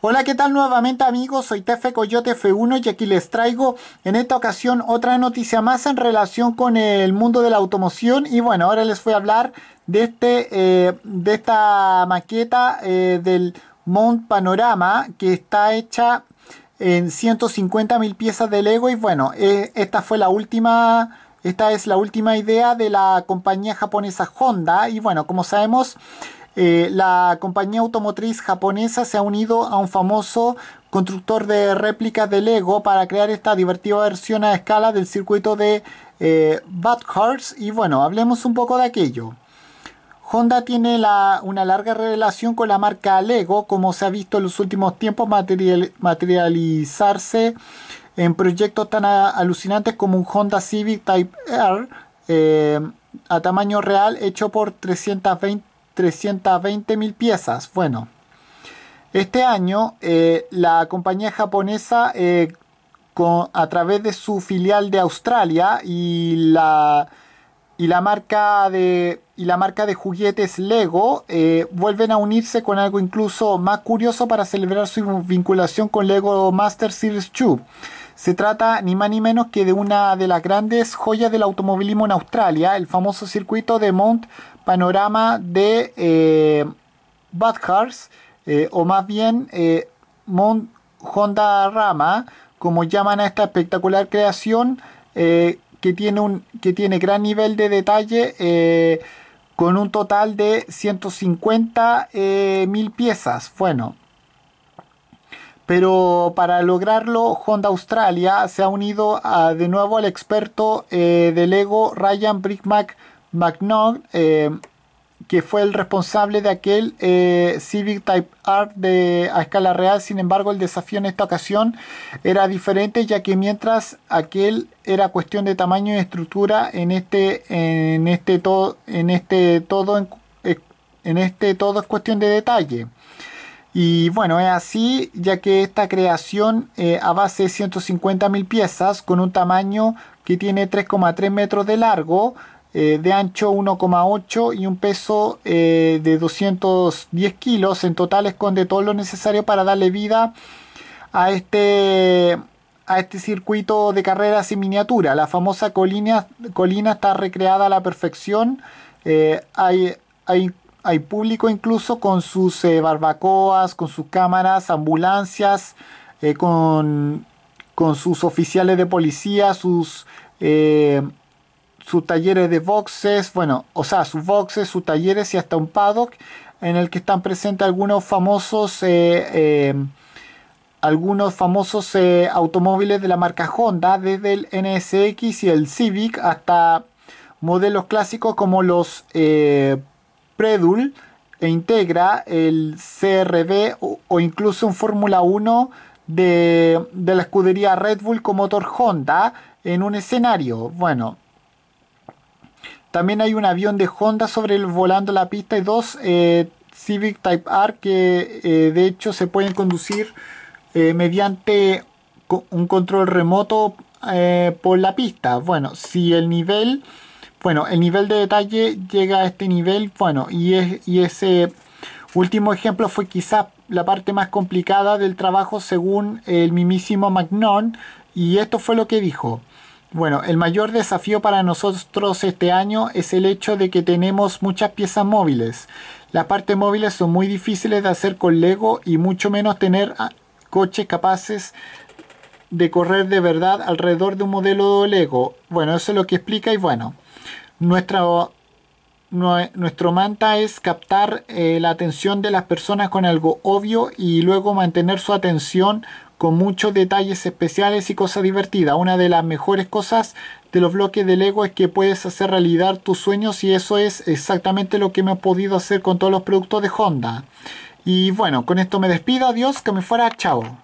Hola, ¿qué tal nuevamente amigos? Soy Tefe Coyote F1 y aquí les traigo en esta ocasión otra noticia más en relación con el mundo de la automoción y bueno, ahora les voy a hablar de, este, eh, de esta maqueta eh, del Mount Panorama que está hecha en 150.000 piezas de Lego y bueno, eh, esta fue la última... Esta es la última idea de la compañía japonesa Honda y bueno, como sabemos, eh, la compañía automotriz japonesa se ha unido a un famoso constructor de réplicas de Lego para crear esta divertida versión a escala del circuito de eh, Bad Cars. Y bueno, hablemos un poco de aquello. Honda tiene una larga relación con la marca Lego, como se ha visto en los últimos tiempos materializarse en proyectos tan alucinantes como un Honda Civic Type R eh, a tamaño real hecho por 320 320 mil piezas. Bueno, este año eh, la compañía japonesa eh, a través de su filial de Australia y la, marca, de, juguetes Lego eh, vuelven a unirse con algo incluso más curioso para celebrar su vinculación con Lego Master Series 2 se trata ni más ni menos que de una de las grandes joyas del automovilismo en Australia, el famoso circuito de Mount Panorama de eh, Bathurst, eh, o más bien Mont eh, Mount Honda Rama, como llaman a esta espectacular creación eh, que, tiene un, que tiene gran nivel de detalle. con un total de 150 mil piezas. Bueno, pero para lograrlo Honda Australia se ha unido de nuevo al experto eh, del ego Ryan Brickmack McNaught, eh, que fue el responsable de aquel eh, Civic Type R de, a escala real. Sin embargo, el desafío en esta ocasión era diferente, ya que mientras aquel era cuestión de tamaño y estructura, en este, en este, todo, en este todo, en este todo es cuestión de detalle. Y bueno, es así, ya que esta creación a base de 150.000 piezas, con un tamaño que tiene 3,3 metros de largo, eh, de ancho 1,8 y un peso eh, de 210 kilos, en total esconde todo lo necesario para darle vida a este a este circuito de carreras en miniatura. La famosa colina, colina está recreada a la perfección. Eh, hay, hay hay público incluso con sus eh, barbacoas, con sus cámaras, ambulancias, eh, con, sus oficiales de policía, sus, eh, sus talleres de boxes, bueno, o sea, sus boxes, sus talleres y hasta un paddock en el que están presentes algunos famosos algunos famosos automóviles de la marca Honda, desde el NSX y el Civic hasta modelos clásicos como los Predul e integra el CRB o, incluso un Fórmula 1 de, la escudería Red Bull con motor Honda en un escenario. Bueno, también hay un avión de Honda sobre el volando la pista y dos eh, Civic Type R que eh, de hecho se pueden conducir eh, mediante un control remoto por la pista. Bueno, si el nivel bueno, el nivel de detalle llega a este nivel, bueno, y, ese último ejemplo fue quizás la parte más complicada del trabajo según el mismísimo Magnon, y esto fue lo que dijo. Bueno, el mayor desafío para nosotros este año es el hecho de que tenemos muchas piezas móviles. Las partes móviles son muy difíciles de hacer con Lego y mucho menos tener coches capaces de correr de verdad alrededor de un modelo de Lego. Bueno, eso es lo que explica y bueno, nuestra, nuestro manta es captar eh, la atención de las personas con algo obvio y luego mantener su atención con muchos detalles especiales y cosas divertidas. Una de las mejores cosas de los bloques de Lego es que puedes hacer realidad tus sueños y eso es exactamente lo que me he podido hacer con todos los productos de Honda. Y bueno, con esto me despido, adiós, que me fuera, chao.